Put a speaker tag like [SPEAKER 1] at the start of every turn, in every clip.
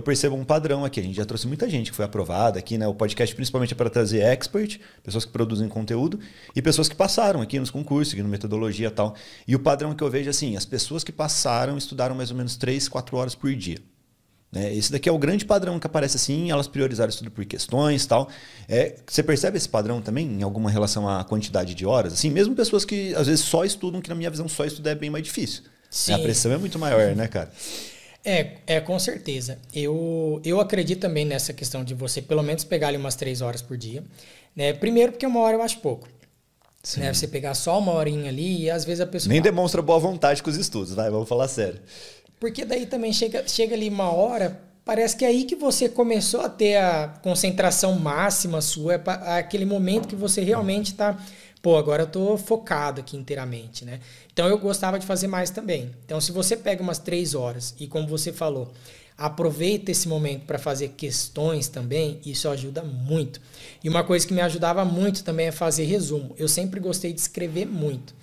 [SPEAKER 1] eu percebo um padrão aqui. A gente já trouxe muita gente que foi aprovada aqui, né? O podcast principalmente é para trazer expert, pessoas que produzem conteúdo e pessoas que passaram aqui nos concursos, aqui no metodologia e tal. E o padrão que eu vejo é assim, as pessoas que passaram estudaram mais ou menos 3, 4 horas por dia. Né? Esse daqui é o grande padrão que aparece assim, elas priorizaram estudo por questões tal. É, você percebe esse padrão também em alguma relação à quantidade de horas? Assim, mesmo pessoas que às vezes só estudam, que na minha visão só estudar é bem mais difícil. Sim. A pressão é muito maior, né, cara?
[SPEAKER 2] É, é com certeza. Eu, eu acredito também nessa questão de você pelo menos pegar ali umas três horas por dia. Né? Primeiro, porque uma hora eu acho pouco. Né? Você pegar só uma horinha ali e às vezes a pessoa. Nem demonstra
[SPEAKER 1] boa vontade com os estudos, vai, vamos falar sério.
[SPEAKER 2] Porque daí também chega, chega ali uma hora, parece que é aí que você começou a ter a concentração máxima sua, é aquele momento que você realmente está pô, agora eu tô focado aqui inteiramente, né? Então eu gostava de fazer mais também. Então se você pega umas três horas e como você falou, aproveita esse momento para fazer questões também, isso ajuda muito. E uma coisa que me ajudava muito também é fazer resumo. Eu sempre gostei de escrever muito,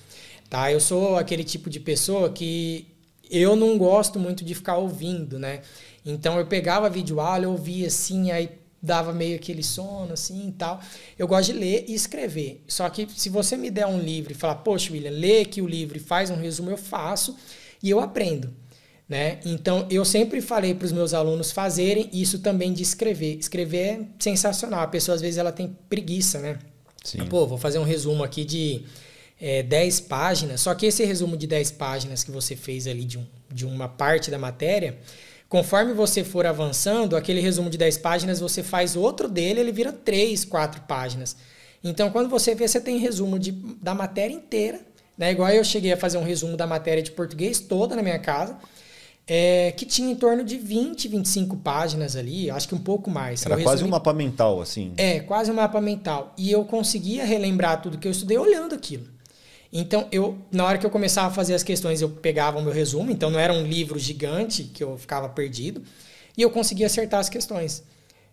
[SPEAKER 2] tá? Eu sou aquele tipo de pessoa que eu não gosto muito de ficar ouvindo, né? Então eu pegava vídeo aula, ah, eu ouvia assim, aí dava meio aquele sono, assim e tal. Eu gosto de ler e escrever. Só que se você me der um livro e falar, poxa, William, lê aqui o livro e faz um resumo, eu faço e eu aprendo. Né? Então, eu sempre falei para os meus alunos fazerem isso também de escrever. Escrever é sensacional. A pessoa, às vezes, ela tem preguiça, né? Sim. Pô, vou fazer um resumo aqui de é, 10 páginas. Só que esse resumo de 10 páginas que você fez ali de, um, de uma parte da matéria, Conforme você for avançando, aquele resumo de 10 páginas, você faz outro dele, ele vira 3, 4 páginas. Então, quando você vê, você tem resumo de, da matéria inteira, né? Igual eu cheguei a fazer um resumo da matéria de português toda na minha casa, é, que tinha em torno de 20, 25 páginas ali, acho que um pouco mais. Era quase um mapa
[SPEAKER 1] mental, assim.
[SPEAKER 2] É, quase um mapa mental. E eu conseguia relembrar tudo que eu estudei olhando aquilo. Então, eu, na hora que eu começava a fazer as questões, eu pegava o meu resumo, então não era um livro gigante que eu ficava perdido, e eu conseguia acertar as questões.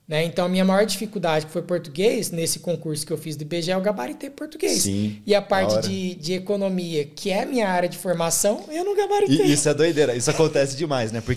[SPEAKER 2] Né? Então, a minha maior dificuldade, que foi português, nesse concurso que eu fiz do IBGE, eu é gabaritei português.
[SPEAKER 1] Sim, e a parte de,
[SPEAKER 2] de, economia, que é a minha área de formação, eu não gabaritei. E,
[SPEAKER 1] isso é doideira, isso acontece demais, né? Porque